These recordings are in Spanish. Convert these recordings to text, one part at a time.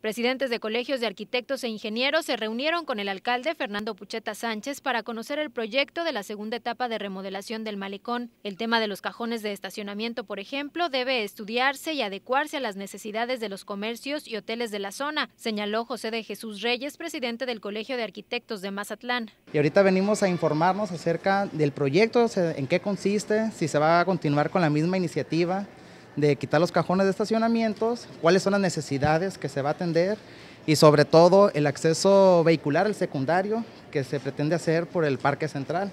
Presidentes de colegios de arquitectos e ingenieros se reunieron con el alcalde Fernando Pucheta Sánchez para conocer el proyecto de la segunda etapa de remodelación del malecón. El tema de los cajones de estacionamiento, por ejemplo, debe estudiarse y adecuarse a las necesidades de los comercios y hoteles de la zona, señaló José de Jesús Reyes, presidente del Colegio de Arquitectos de Mazatlán. Y ahorita venimos a informarnos acerca del proyecto, en qué consiste, si se va a continuar con la misma iniciativa de quitar los cajones de estacionamientos, cuáles son las necesidades que se va a atender y sobre todo el acceso vehicular, el secundario, que se pretende hacer por el parque central.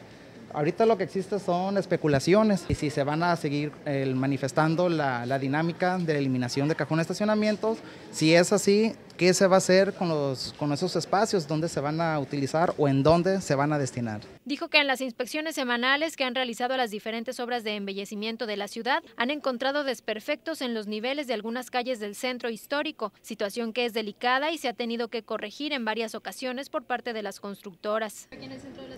Ahorita lo que existe son especulaciones y si se van a seguir eh, manifestando la, dinámica de eliminación de cajones de estacionamientos. Si es así, qué se va a hacer con, los, con esos espacios, dónde se van a utilizar o en dónde se van a destinar. Dijo que en las inspecciones semanales que han realizado las diferentes obras de embellecimiento de la ciudad han encontrado desperfectos en los niveles de algunas calles del centro histórico, situación que es delicada y se ha tenido que corregir en varias ocasiones por parte de las constructoras.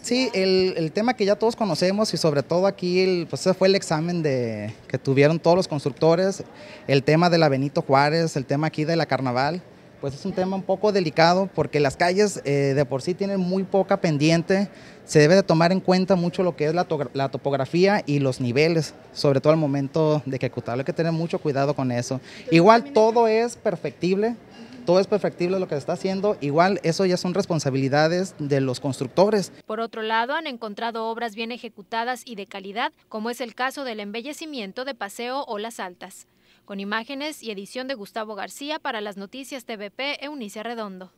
sí, el, tema que ya todos conocemos y sobre todo aquí el, pues fue el examen de, que tuvieron todos los constructores, el tema de la Benito Juárez, el tema aquí de la Carnaval pues es un tema un poco delicado porque las calles eh, de por sí tienen muy poca pendiente. Se debe de tomar en cuenta mucho lo que es la, topografía y los niveles, sobre todo al momento de ejecutarlo. Hay que tener mucho cuidado con eso. Igual todo es perfectible, todo es perfectible lo que se está haciendo, igual eso ya son responsabilidades de los constructores. Por otro lado, han encontrado obras bien ejecutadas y de calidad, como es el caso del embellecimiento de Paseo o Las Altas. Con imágenes y edición de Gustavo García para las noticias TVP, Eunice Redondo.